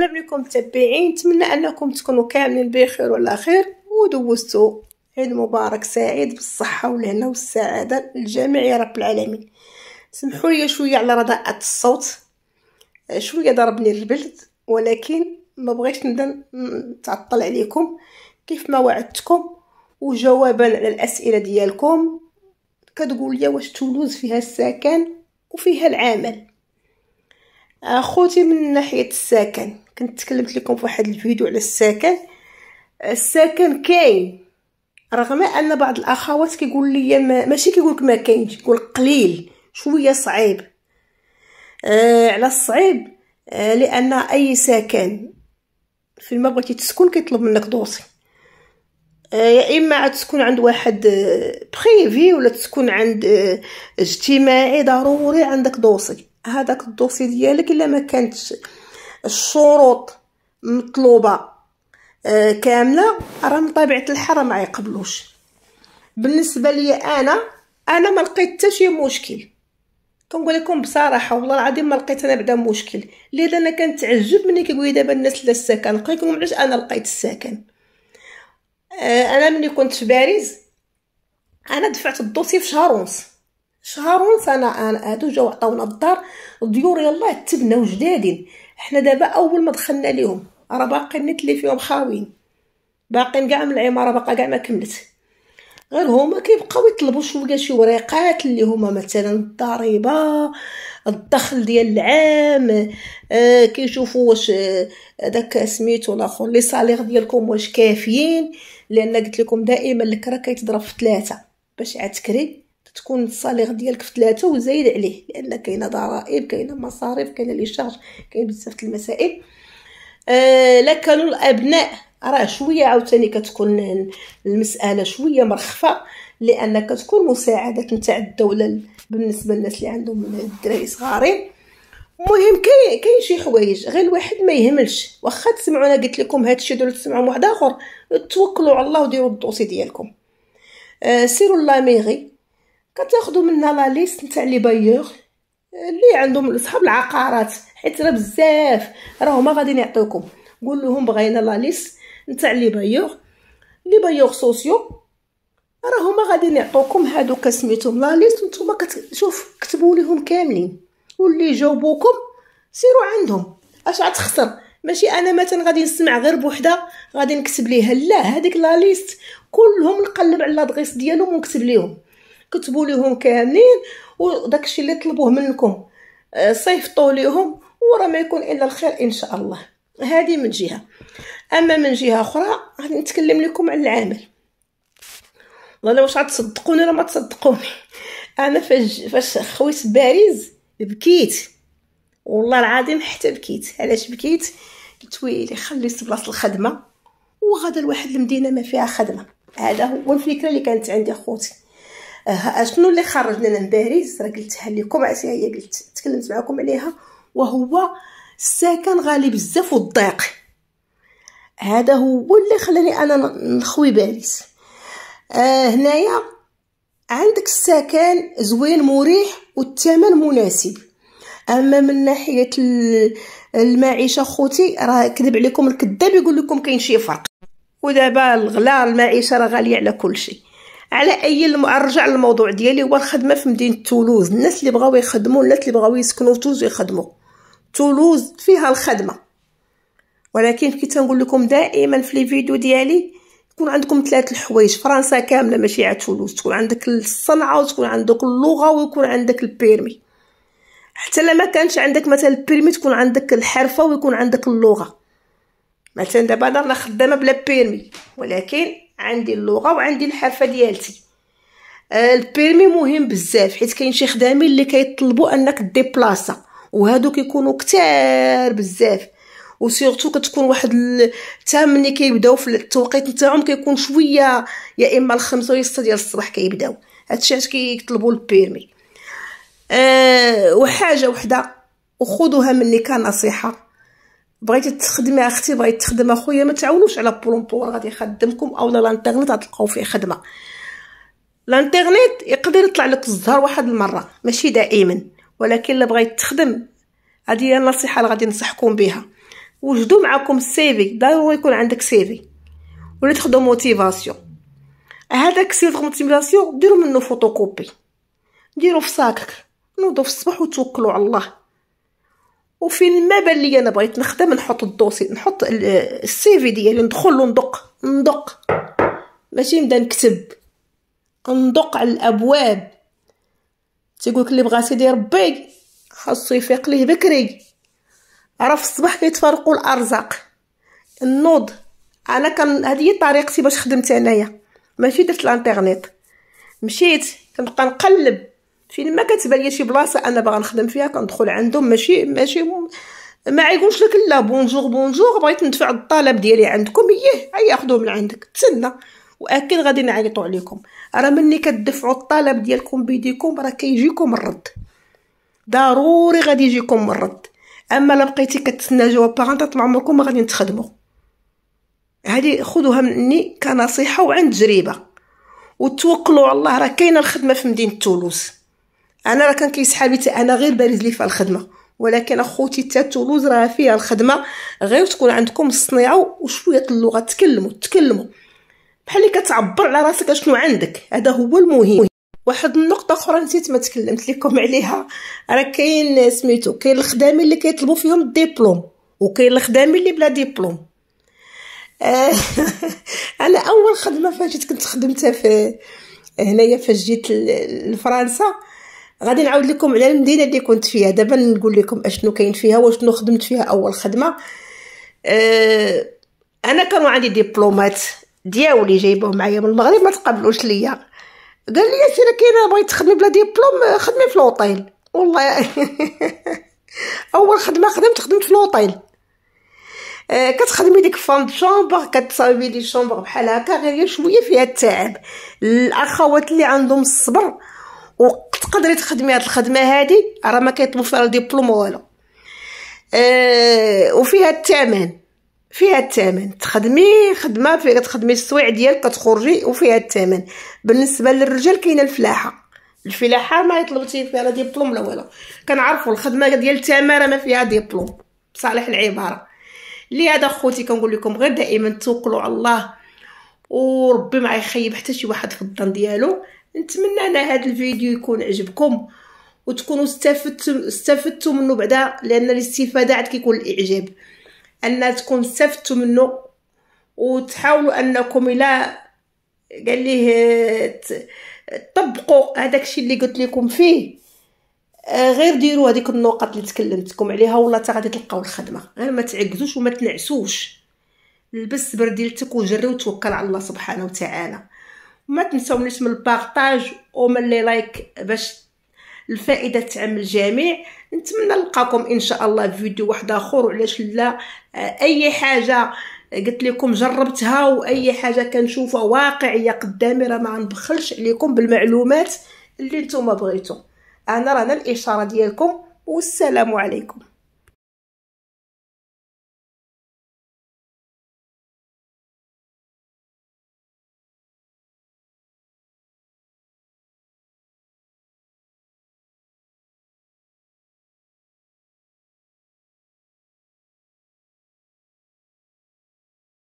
شكرا لبنكم متابعين نتمنى انكم تكونوا كاملين بخير ولا خير ودوزتوا عيد مبارك سعيد بالصحه والهنا والسعاده للجميع يا رب العالمين سمحوا لي شويه على رداءة الصوت شويه ضربني البلد ولكن ما بغيتش نبدا نتعطل عليكم كيف ما وعدتكم وجوابا على الاسئله ديالكم كتقول لي واش تولوز فيها السكن وفيها العمل اخوتي من ناحيه السكن كنت تكلمت لكم في واحد الفيديو على السكن السكن كاين رغم ان بعض الاخوات كيقول لي ما ماشي كيقول لك ما كاينش يقول قليل شويه صعيب آه على الصعيب آه لان اي سكن في ما بغيتي تسكن كيطلب منك دوسي آه، يا اما عاد تكون عند واحد بريفي آه، ولا تكون عند آه، اجتماعي ضروري عندك دوسي هذاك الدوسي ديالك الا ما كانتش الشروط مطلوبه آه، كامله راه من طبيعه الحال ما يقبلوش بالنسبه لي انا انا ما لقيت حتى شي مشكل كنقول لكم بصراحه والله العظيم ما لقيت انا بعدا مشكل لذا انا كنتعجب ملي كيقول دابا الناس لا السكن نقول لكم علاش انا لقيت السكن آه، انا ملي كنت في باريس انا دفعت الدوسي في شهر ونص شهر ونص انا انا هادو جاو عطاونا الدار ديور يلاه تبناو جدادين حنا دابا اول ما دخلنا ليهم راه باقي النت اللي فيهم خاويين باقين كاع من العماره باقا كاع ما كملت غير هما كيبقاو يطلبوا شويه شي وريقات اللي هما مثلا الضريبه الدخل ديال العام آه كيشوفوا واش داك آه، سميتو الاخر لي صالير ديالكم واش كافيين لان قلت لكم دائما الكره كيتضرب في ثلاثه باش عتكري تكون الصالير ديالك في ثلاثة وزايد عليه لان كاينه ضرائب كاينه مصاريف كاينه لي شارج كاين بزاف المسائل آه لا كانوا الابناء راه شويه عاوتاني كتكون المساله شويه مرخفه لان كتكون مساعدات نتاع الدوله بالنسبه للناس اللي عندهم الدراري صغارين المهم كاين كاين شي حوايج غير الواحد ما يهملش واخا تسمعونا قلت لكم هذا الشيء دول تسمعوا واحد اخر توكلوا على الله وديروا الدوسي ديالكم آه سيروا لا ميغي كتاخذوا منها لا ليست نتاع لي بايور اللي عندهم اصحاب العقارات حيت راه بزاف راه هما غادي يعطيوكم قول لهم بغينا لا ليست نتاع لي بايور لي بايور سوسيو راه هما غادي يعطوكم هادوك سميتهم لا ليست نتوما كتشوف كتبوا لهم كاملين واللي جاوبوكم سيروا عندهم اش غتخسر ماشي انا مثلا غادي نسمع غير بوحده غادي نكتب ليها لا هذيك لا ليست كلهم نقلب على الادغيس ديالهم ونكتب ليهم كتبوا ليهم كاملين وداك الشيء اللي طلبوه منكم آه، صيفطوا ليهم وراه ما يكون الا الخير ان شاء الله هذه من جهه اما من جهه اخرى غادي نتكلم لكم على العمل والله واش غتصدقوني ولا ما تصدقوني انا فاش فاش خويت باريز بكيت والله العظيم حتى بكيت علاش بكيت قلت ويلي خليت بلاصه الخدمه وغادا لواحد المدينه ما فيها خدمه هذا هو الفكره اللي كانت عندي اخوتي شنو اللي خرجنا انا من باريس راه قلتها لكم عسي هي قلت تكلمت معكم عليها وهو السكن غالي بزاف والضيق هذا هو اللي خلاني انا نخوي باريس آه هنايا عندك السكن زوين مريح والثمن مناسب اما من ناحيه المعيشه خوتي راه كذب عليكم الكذاب يقول لكم كاين شي فرق ودابا الغلا المعيشه راه غاليه على كل شيء على اي الرجع للموضوع ديالي هو الخدمه في مدينه تولوز الناس اللي بغاو يخدموا الناس اللي بغاو يسكنوا في تولوز يخدموا تولوز فيها الخدمه ولكن كي تنقول لكم دائما في لي فيديو ديالي يكون عندكم ثلاثه الحوايج فرنسا كامله ماشي عاد تولوز تكون عندك الصنعه وتكون عندك اللغه ويكون عندك البيرمي حتى لما كانش عندك مثلا البيرمي تكون عندك الحرفه ويكون عندك اللغه مثلا دابا انا خدامه بلا بيرمي ولكن عندي اللغه وعندي الحرفه ديالتي آه، البيرمي مهم بزاف حيت كاين شي خدامين اللي كيطلبوا انك ديبلاصا وهادو كيكونوا كتار بزاف وسيرتو كتكون واحد حتى ملي كيبداو في التوقيت نتاعهم كيكون شويه يا اما الخمسة ولا الستة ديال الصباح كيبداو هادشي علاش كيطلبوا البيرمي أه وحاجه وحده وخذوها مني كنصيحه بغيتي تخدمي اختي بغيتي تخدم اخويا ما تعاونوش على بولومبوا غادي يخدمكم اولا الانترنت غتلقاو فيه خدمه الانترنت يقدر يطلع لك الزهر واحد المره ماشي دائما ولكن الا بغيت تخدم هذه هي النصيحه اللي غادي ننصحكم بها وجدوا معكم السيفي ضروري يكون عندك سيفي ولا تاخذوا موتيفاسيون هذاك سيفي موتيفاسيون ديروا منه فوتوكوبي ديروا في ساكك نوضوا في الصباح وتوكلوا على الله وفي ما بان لي انا بغيت نخدم نحط الدوسي نحط السي في ديالي ندخل وندق ندق ماشي نبدا نكتب ندق على الابواب تيقولك اللي بغا سيدي ربي خاصو يفيق ليه بكري راه في الصباح كيتفرقوا الارزاق النوض انا كان هذه هي طريقتي باش خدمت انايا ماشي درت الانترنيت مشيت كنبقى نقلب فين ما كتبان ليا شي بلاصه انا باغا نخدم فيها كندخل عندهم ماشي ماشي ما يقولش لك لا بونجور بونجور بغيت ندفع الطلب ديالي عندكم ايه غياخذوه من عندك تسنى واكيد غادي نعيطوا عليكم راه ملي كتدفعوا الطلب ديالكم بيديكم راه كيجيكم الرد ضروري غادي يجيكم الرد اما الا بقيتي كتسنى جواب بارونتات ما عمركم ما غادي تخدموا هذه خذوها مني كنصيحه وعن تجربه وتوكلوا على الله راه كاينه الخدمه في مدينه تولوز انا راه كان كيسحابي حتى انا غير بارز لي في الخدمه ولكن اخوتي حتى تولوز راه فيها الخدمه غير تكون عندكم الصنيعه وشويه اللغه تكلموا تكلموا بحال اللي كتعبر على راسك شنو عندك هذا هو المهم واحد النقطه اخرى نسيت ما تكلمت لكم عليها راه كاين سميتو كاين الخدامين اللي كيطلبوا فيهم الدبلوم وكاين الخدامين اللي بلا دبلوم آه، انا اول خدمه فاش جيت كنت خدمتها في هنايا فاش جيت لفرنسا غادي نعاود لكم على المدينه اللي كنت فيها دابا نقول لكم اشنو كاين فيها وشنو خدمت فيها اول خدمه أه انا كانوا عندي دبلومات دياولي جايبوه معايا من المغرب ما تقبلوش ليا قال لي سير كاينه بغيت تخدمي بلا دبلوم خدمي في لوطيل والله اول خدمه خدمت خدمت في لوطيل أه كتخدمي ديك فام شومبر كتصاوبي لي شومبر بحال هكا غير شويه فيها التعب الاخوات اللي عندهم الصبر تقدري تخدمي هاد الخدمه هادي راه ما كيطلبوا فيها ديبلوم والو أه وفيها الثمن فيها الثمن تخدمي خدمه فيها تخدمي السويع ديالك كتخرجي وفيها الثمن بالنسبه للرجال كاينه الفلاحه الفلاحه ما يطلبتي فيها لا ديبلوم لا والو كنعرفوا الخدمه ديال التماره ما فيها ديبلوم بصالح العباره لهذا خوتي كنقول لكم غير دائما توكلوا على الله وربي ما يخيب حتى شي واحد في الظن ديالو نتمنى ان هذا الفيديو يكون عجبكم وتكونوا استفدتم استفدتوا منه بعدا لان الاستفاده عاد كيكون الاعجاب ان تكون استفدتوا منه وتحاولوا انكم الى قال ليه طبقوا هذاك الشيء اللي قلت لكم فيه آه، غير ديروا هذيك النقط اللي تكلمتكم عليها ولا تا غادي تلقاو الخدمه غير ما تعجزوش وما تنعسوش لبس برديلتك وجري وتوكل على الله سبحانه وتعالى ما تنساونيش من البارطاج ومن لي لايك باش الفائده تعم الجميع نتمنى نلقاكم ان شاء الله في فيديو واحد اخر وعلاش لا آه، اي حاجه آه، قلت لكم جربتها واي حاجه كنشوفها واقعيه قدامي راه ما نبخلش عليكم بالمعلومات اللي نتوما بغيتو انا رانا الاشاره ديالكم والسلام عليكم